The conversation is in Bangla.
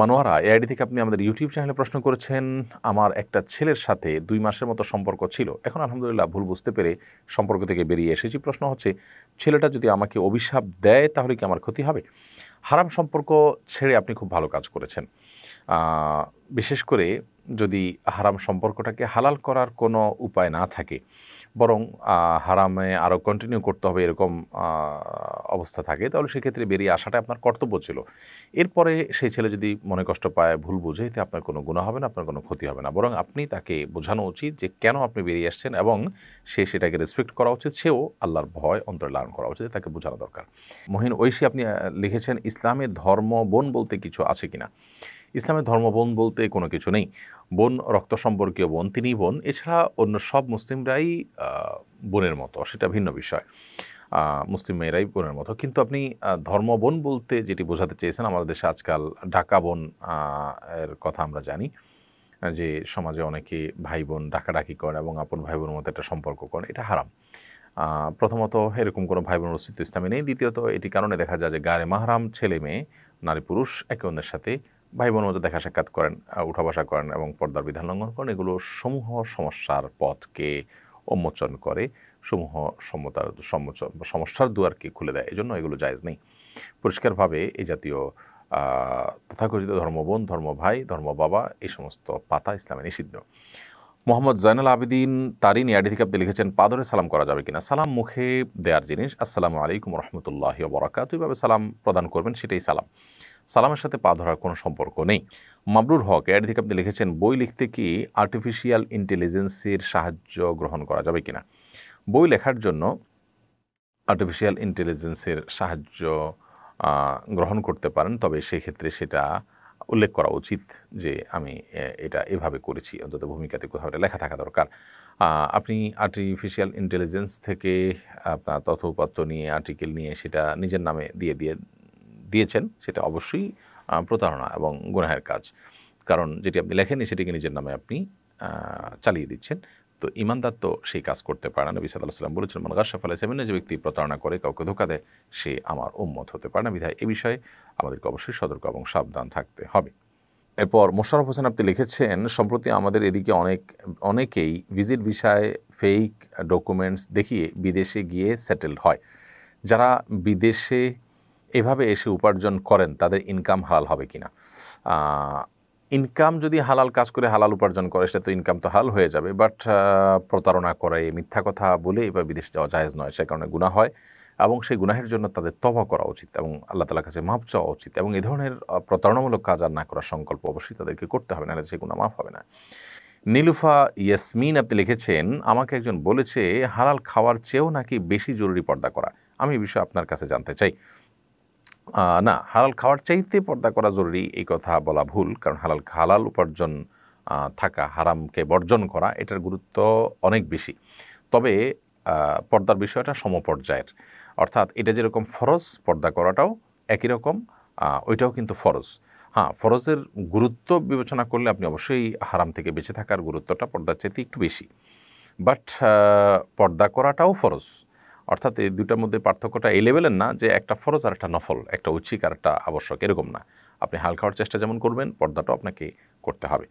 মানোয়ারা এআইডি থেকে আপনি আমাদের ইউটিউব চ্যানেলে প্রশ্ন করেছেন আমার একটা ছেলের সাথে দুই মাসের মতো সম্পর্ক ছিল এখন আলহামদুলিল্লাহ ভুল বুঝতে পেরে সম্পর্ক থেকে বেরিয়ে এসেছি প্রশ্ন হচ্ছে ছেলেটা যদি আমাকে অভিশাপ দেয় তাহলে কি আমার ক্ষতি হবে হারাম সম্পর্ক ছেড়ে আপনি খুব ভালো কাজ করেছেন বিশেষ করে যদি হারাম সম্পর্কটাকে হালাল করার কোনো উপায় না থাকে বরং হারামে আরও কন্টিনিউ করতে হবে এরকম অবস্থা থাকে তাহলে সেক্ষেত্রে বেরিয়ে আসাটা আপনার কর্তব্য ছিল এরপরে সেই ছেলে যদি মনে কষ্ট পায় ভুল বোঝে এতে আপনার কোনো গুণা হবে না আপনার কোনো ক্ষতি হবে না বরং আপনি তাকে বোঝানো উচিত যে কেন আপনি বেরিয়ে আসছেন এবং সে সেটাকে রেসপেক্ট করা উচিত সেও আল্লাহর ভয় অন্তর লালন করা উচিত তাকে বোঝানো দরকার মহিন ঐশী আপনি লিখেছেন ইসলামের ধর্ম বোন বলতে কিছু আছে কিনা ইসলামের বোন বলতে কোনো কিছু নেই বোন রক্ত সম্পর্কীয় বোন তিনি বোন এছাড়া অন্য সব মুসলিমরাই বোনের মতো সেটা ভিন্ন বিষয় মুসলিম মেয়েরাই বোনের মতো কিন্তু আপনি ধর্ম বোন বলতে যেটি বোঝাতে চেয়েছেন আমাদের দেশে আজকাল ঢাকা বোন এর কথা আমরা জানি যে সমাজে অনেকে ভাই বোন ডাকাডাকি করে এবং আপন ভাই বোনের মধ্যে একটা সম্পর্ক করে এটা হারাম প্রথমত এরকম কোনো ভাই বোনের অস্তিত্ব ইসলামে নেই দ্বিতীয়ত এটি কারণে দেখা যায় যে গায়ে মাহারাম ছেলে মেয়ে নারী পুরুষ একে অন্যের সাথে ভাই বোনের মধ্যে দেখা সাক্ষাৎ করেন উঠা বসা করেন এবং পর্দার বিধান লঙ্ঘন করেন এগুলো সমূহ সমস্যার পথকে উন্মোচন করে সমূহ সমতার সমস্যার দুয়ারকে খুলে দেয় এজন্য এগুলো জায়জ নেই পরিষ্কারভাবে এই জাতীয় তথাকথিত ধর্মবোন ধর্মভাই ধর্ম বাবা এই সমস্ত পাতা ইসলামে নিষিদ্ধ মোহাম্মদ জয়নাল আবেদিন তারই নিয়াডি থেকে আপনি লিখেছেন পাদরে সালাম করা যাবে কিনা সালাম মুখে দেওয়ার জিনিস আসসালামু আলাইকুম রহমতুল্লাহ বরাকাত এইভাবে সালাম প্রদান করবেন সেটাই সালাম সালামের সাথে পা ধরার কোনো সম্পর্ক নেই মাবরুর হক এডিক আপনি লিখেছেন বই লিখতে কি আর্টিফিশিয়াল ইন্টেলিজেন্সের সাহায্য গ্রহণ করা যাবে কিনা বই লেখার জন্য আর্টিফিশিয়াল ইন্টেলিজেন্সের সাহায্য গ্রহণ করতে পারেন তবে সেক্ষেত্রে সেটা উল্লেখ করা উচিত যে আমি এটা এভাবে করেছি অন্তত ভূমিকাতে কোথাও এটা লেখা থাকা দরকার আপনি আর্টিফিশিয়াল ইন্টেলিজেন্স থেকে আপনার তথ্য নিয়ে আর্টিকেল নিয়ে সেটা নিজের নামে দিয়ে দিয়ে দিয়েছেন সেটা অবশ্যই প্রতারণা এবং গুনাহের কাজ কারণ যেটি আপনি লেখেননি সেটিকে নিজের নামে আপনি চালিয়ে দিচ্ছেন তো ইমানদার তো সেই কাজ করতে পারে না নবী সাল্লাহ সাল্লাম বলেছেন মান গাশা ফলে যে ব্যক্তি প্রতারণা করে কাউকে ধোকা দেয় সে আমার উম্মত হতে পারে না বিধায় এ বিষয়ে আমাদেরকে অবশ্যই সতর্ক এবং সাবধান থাকতে হবে এরপর মোশারফ হোসেন আপনি লিখেছেন সম্প্রতি আমাদের এদিকে অনেক অনেকেই ভিজিট বিষয়ে ফেক ডকুমেন্টস দেখিয়ে বিদেশে গিয়ে সেটেলড হয় যারা বিদেশে এভাবে এসে উপার্জন করেন তাদের ইনকাম হালাল হবে কিনা ইনকাম যদি হালাল কাজ করে হালাল উপার্জন করে সেটা তো ইনকাম তো হাল হয়ে যাবে বাট প্রতারণা করে মিথ্যা কথা বলে এবার বিদেশ যাওয়া জায়েজ নয় সে কারণে গুণা হয় এবং সেই গুনাহের জন্য তাদের তবা করা উচিত এবং আল্লাহ তালার কাছে মাপ চাওয়া উচিত এবং এ ধরনের প্রতারণামূলক কাজ আর না করার সংকল্প অবশ্যই তাদেরকে করতে হবে নাহলে সেই গুণা মাফ হবে না নীলুফা ইয়াসমিন আপনি লিখেছেন আমাকে একজন বলেছে হালাল খাওয়ার চেয়েও নাকি বেশি জরুরি পর্দা করা আমি এই বিষয়ে আপনার কাছে জানতে চাই না হালাল খাওয়ার চাইতে পর্দা করা জরুরি এই কথা বলা ভুল কারণ হালাল হালাল উপার্জন থাকা হারামকে বর্জন করা এটার গুরুত্ব অনেক বেশি তবে পর্দার বিষয়টা সমপর্যায়ের অর্থাৎ এটা যেরকম ফরজ পর্দা করাটাও একই রকম ওইটাও কিন্তু ফরজ হ্যাঁ ফরজের গুরুত্ব বিবেচনা করলে আপনি অবশ্যই হারাম থেকে বেঁচে থাকার গুরুত্বটা পর্দার চাইতে একটু বেশি বাট পর্দা করাটাও ফরজ অর্থাৎ এই দুটার মধ্যে পার্থক্যটা এই লেভেলের না যে একটা ফরজ আর একটা নফল একটা উচিক আর একটা আবশ্যক এরকম না আপনি হাল খাওয়ার চেষ্টা যেমন করবেন পর্দাটাও আপনাকে করতে হবে